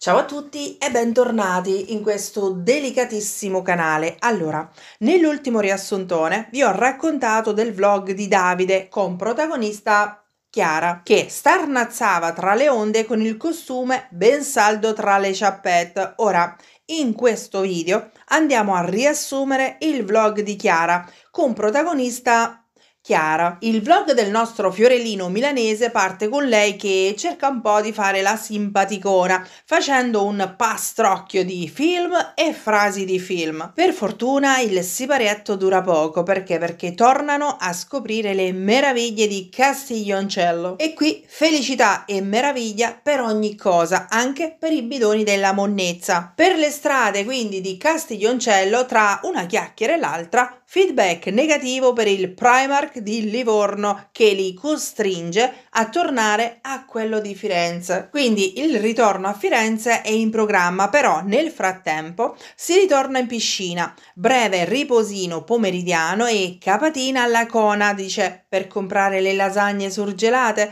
Ciao a tutti e bentornati in questo delicatissimo canale. Allora, nell'ultimo riassuntone vi ho raccontato del vlog di Davide con protagonista Chiara, che starnazzava tra le onde con il costume ben saldo tra le ciappette. Ora, in questo video andiamo a riassumere il vlog di Chiara con protagonista Chiara. Il vlog del nostro fiorellino milanese parte con lei che cerca un po' di fare la simpaticona, facendo un pastrocchio di film e frasi di film. Per fortuna il siparietto dura poco, perché? Perché tornano a scoprire le meraviglie di Castiglioncello. E qui felicità e meraviglia per ogni cosa, anche per i bidoni della monnezza. Per le strade quindi di Castiglioncello, tra una chiacchiera e l'altra, feedback negativo per il Primark di Livorno che li costringe a tornare a quello di Firenze. Quindi il ritorno a Firenze è in programma, però nel frattempo si ritorna in piscina, breve riposino pomeridiano e capatina alla cona, dice, per comprare le lasagne surgelate.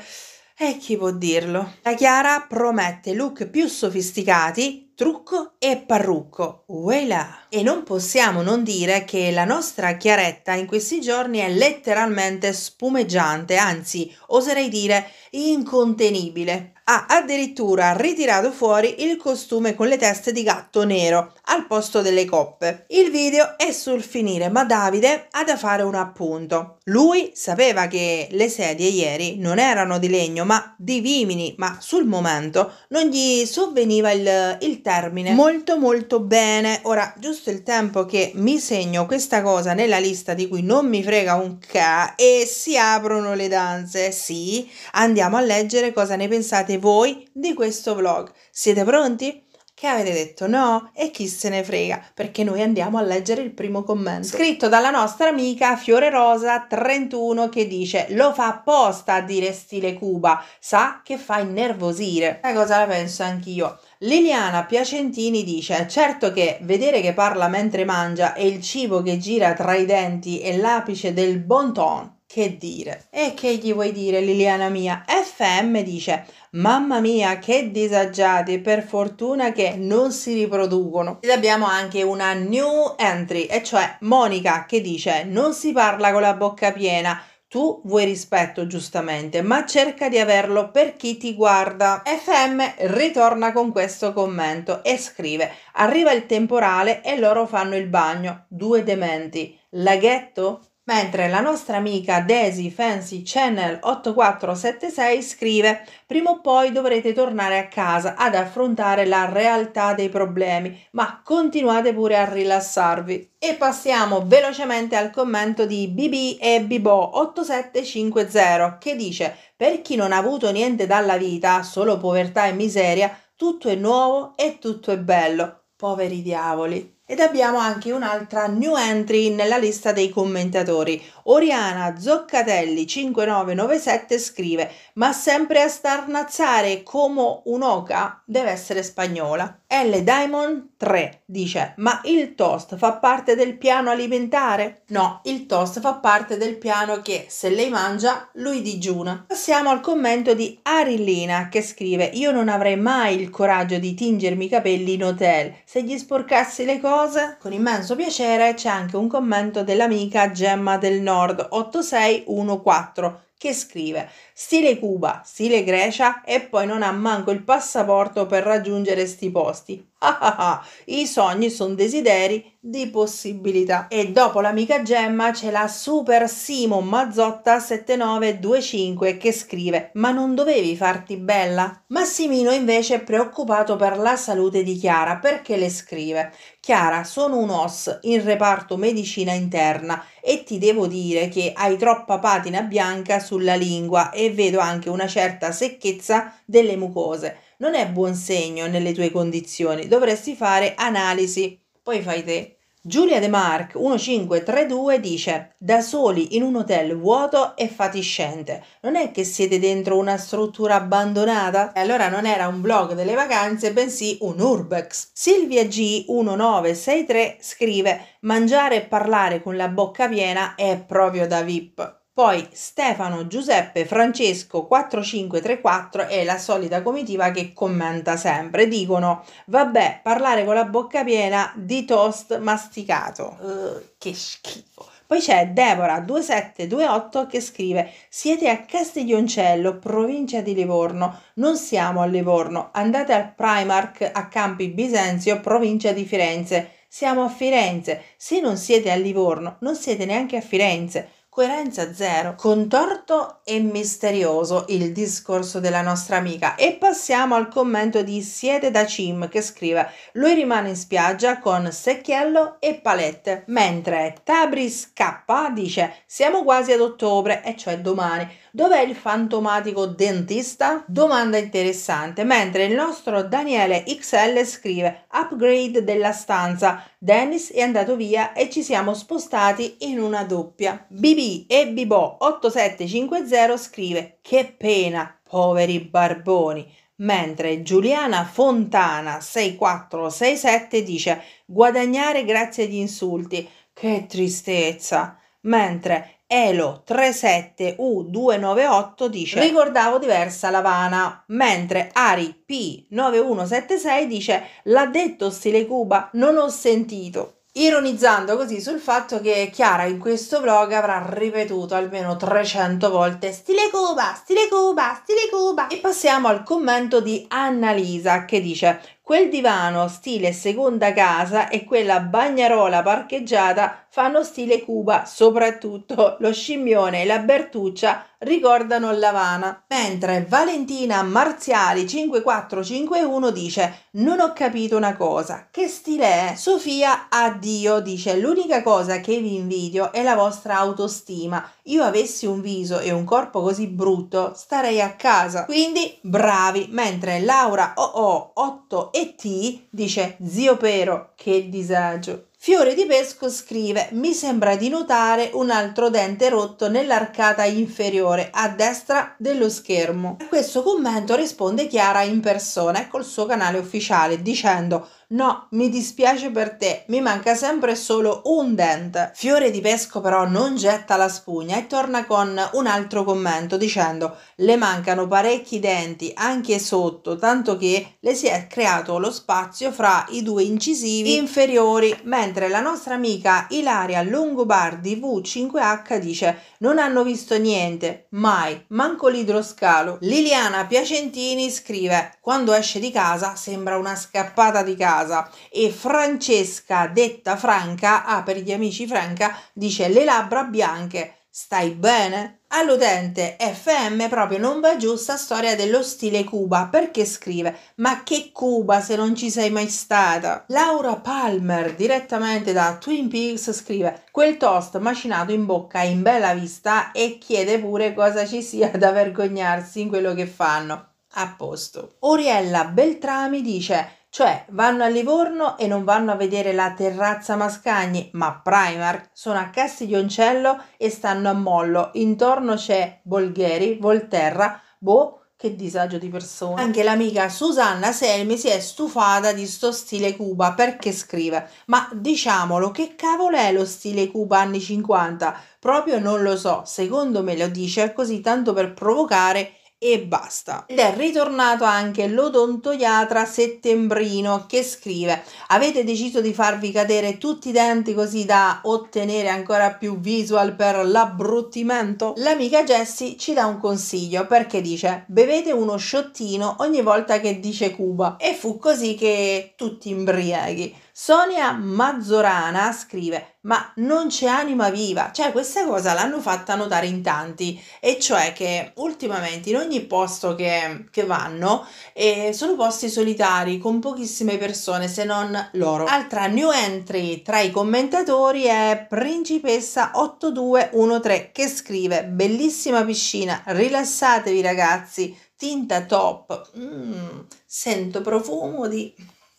E chi può dirlo? La Chiara promette look più sofisticati trucco e parrucco. Voilà! E non possiamo non dire che la nostra Chiaretta in questi giorni è letteralmente spumeggiante, anzi oserei dire incontenibile ha addirittura ritirato fuori il costume con le teste di gatto nero al posto delle coppe. Il video è sul finire, ma Davide ha da fare un appunto. Lui sapeva che le sedie ieri non erano di legno, ma di vimini, ma sul momento non gli sovveniva il, il termine. Molto molto bene. Ora, giusto il tempo che mi segno questa cosa nella lista di cui non mi frega un ca e si aprono le danze. Sì, andiamo a leggere cosa ne pensate pensate voi di questo vlog? Siete pronti? Che avete detto no? E chi se ne frega? Perché noi andiamo a leggere il primo commento. Scritto dalla nostra amica Fiore Rosa 31 che dice Lo fa apposta a dire stile Cuba, sa che fa innervosire. E cosa la penso anch'io? Liliana Piacentini dice: Certo che vedere che parla mentre mangia e il cibo che gira tra i denti è l'apice del bon ton. Che dire? E che gli vuoi dire, Liliana mia? È FM dice Mamma mia, che disagiati, per fortuna che non si riproducono. Ed abbiamo anche una new entry, e cioè Monica che dice Non si parla con la bocca piena. Tu vuoi rispetto giustamente, ma cerca di averlo per chi ti guarda. FM ritorna con questo commento e scrive: Arriva il temporale e loro fanno il bagno. Due dementi. Laghetto? mentre la nostra amica Daisy Fancy Channel 8476 scrive Prima o poi dovrete tornare a casa ad affrontare la realtà dei problemi, ma continuate pure a rilassarvi. E passiamo velocemente al commento di BB e Bibo 8750 che dice Per chi non ha avuto niente dalla vita, solo povertà e miseria, tutto è nuovo e tutto è bello. Poveri diavoli. Ed abbiamo anche un'altra new entry nella lista dei commentatori. Oriana Zoccatelli 5997 scrive: Ma sempre a starnazzare come un'oca deve essere spagnola. L Diamond 3 dice ma il toast fa parte del piano alimentare? No, il toast fa parte del piano che se lei mangia lui digiuna. Passiamo al commento di Arillina che scrive io non avrei mai il coraggio di tingermi i capelli in hotel, se gli sporcassi le cose? Con immenso piacere c'è anche un commento dell'amica Gemma del Nord 8614 che scrive stile Cuba, stile Grecia e poi non ha manco il passaporto per raggiungere sti posti. Ah ah ah, i sogni sono desideri di possibilità. E dopo l'amica Gemma c'è la super Simo Mazzotta 7925 che scrive ma non dovevi farti bella? Massimino invece è preoccupato per la salute di Chiara perché le scrive Chiara, sono un OS in reparto medicina interna e ti devo dire che hai troppa patina bianca sulla lingua e vedo anche una certa secchezza delle mucose. Non è buon segno nelle tue condizioni, dovresti fare analisi. Poi fai te. Giulia De Marc 1532 dice: Da soli in un hotel vuoto e fatiscente. Non è che siete dentro una struttura abbandonata? E allora non era un blog delle vacanze, bensì un urbex. Silvia G 1963 scrive: Mangiare e parlare con la bocca piena è proprio da VIP. Poi Stefano Giuseppe Francesco 4534 è la solita comitiva che commenta sempre. Dicono, vabbè, parlare con la bocca piena di toast masticato. Uh, che schifo. Poi c'è Deborah2728 che scrive: Siete a Castiglioncello, provincia di Livorno. Non siamo a Livorno. Andate al Primark a Campi Bisenzio, provincia di Firenze. Siamo a Firenze. Se non siete a Livorno, non siete neanche a Firenze coerenza zero, contorto e misterioso il discorso della nostra amica. E passiamo al commento di Siete da Cim che scrive: Lui rimane in spiaggia con secchiello e palette, mentre Tabris K dice: Siamo quasi ad ottobre, e cioè domani. Dov'è il fantomatico dentista? Domanda interessante. Mentre il nostro Daniele XL scrive: Upgrade della stanza. Dennis è andato via e ci siamo spostati in una doppia. BB B 8750 scrive Che pena, poveri barboni, mentre Giuliana Fontana 6467 dice Guadagnare grazie agli insulti, che tristezza, mentre Elo 37U298 dice Ricordavo diversa Lavana, mentre Ari P9176 dice L'ha detto Stile Cuba, non ho sentito ironizzando così sul fatto che Chiara in questo vlog avrà ripetuto almeno 300 volte stile Cuba, stile Cuba, stile Cuba. E passiamo al commento di Annalisa che dice Quel divano stile seconda casa e quella bagnarola parcheggiata fanno stile Cuba, soprattutto lo scimmione e la bertuccia ricordano l'Avana. Mentre Valentina Marziali 5451 dice "Non ho capito una cosa, che stile è?". Sofia addio dice "L'unica cosa che vi invidio è la vostra autostima. Io avessi un viso e un corpo così brutto, starei a casa". Quindi bravi, mentre Laura OO 8 e T dice zio Pero, che disagio. Fiore di Pesco scrive mi sembra di notare un altro dente rotto nell'arcata inferiore a destra dello schermo. A questo commento risponde Chiara in persona e col suo canale ufficiale dicendo No, mi dispiace per te, mi manca sempre solo un dente. Fiore di Pesco però non getta la spugna e torna con un altro commento dicendo le mancano parecchi denti anche sotto, tanto che le si è creato lo spazio fra i due incisivi inferiori, mentre la nostra amica Ilaria Longobardi V5H dice non hanno visto niente, mai, manco l'idroscalo. Liliana Piacentini scrive quando esce di casa sembra una scappata di casa casa e Francesca, detta Franca, ah per gli amici Franca, dice le labbra bianche, stai bene? All'utente FM proprio non va giù sta storia dello stile Cuba perché scrive ma che Cuba se non ci sei mai stata? Laura Palmer direttamente da Twin Peaks scrive quel toast macinato in bocca in bella vista e chiede pure cosa ci sia da vergognarsi in quello che fanno. A posto. Oriella Beltrami dice cioè vanno a Livorno e non vanno a vedere la terrazza Mascagni, ma Primark, sono a Castiglioncello e stanno a Mollo. Intorno c'è Bolgheri, Volterra, Boh, che disagio di persona. Anche l'amica Susanna Selmi si è stufata di sto stile Cuba perché scrive: Ma diciamolo, che cavolo è lo stile Cuba anni 50? Proprio non lo so. Secondo me lo dice così tanto per provocare e basta. Ed è ritornato anche l'odontoiatra settembrino che scrive: Avete deciso di farvi cadere tutti i denti così da ottenere ancora più visual per l'abbruttimento? L'amica Jessie ci dà un consiglio perché dice: Bevete uno sciottino ogni volta che dice Cuba. E fu così che tutti imbrieghi. Sonia Mazzorana scrive: Ma non c'è anima viva. Cioè, questa cosa l'hanno fatta notare in tanti, e cioè che ultimamente in ogni posto che, che vanno eh, sono posti solitari con pochissime persone se non loro. Altra new entry tra i commentatori è Principessa 8213 che scrive: Bellissima piscina, rilassatevi ragazzi, tinta top. Mm, sento profumo di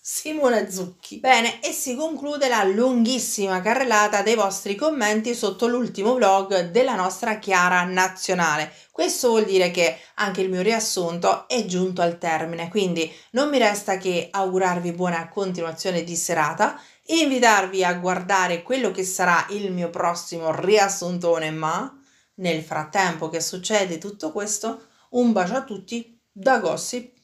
Simone Zucchi. Bene, e si conclude la lunghissima carrellata dei vostri commenti sotto l'ultimo vlog della nostra Chiara Nazionale. Questo vuol dire che anche il mio riassunto è giunto al termine, quindi non mi resta che augurarvi buona continuazione di serata e invitarvi a guardare quello che sarà il mio prossimo riassuntone, ma nel frattempo che succede tutto questo, un bacio a tutti da Gossip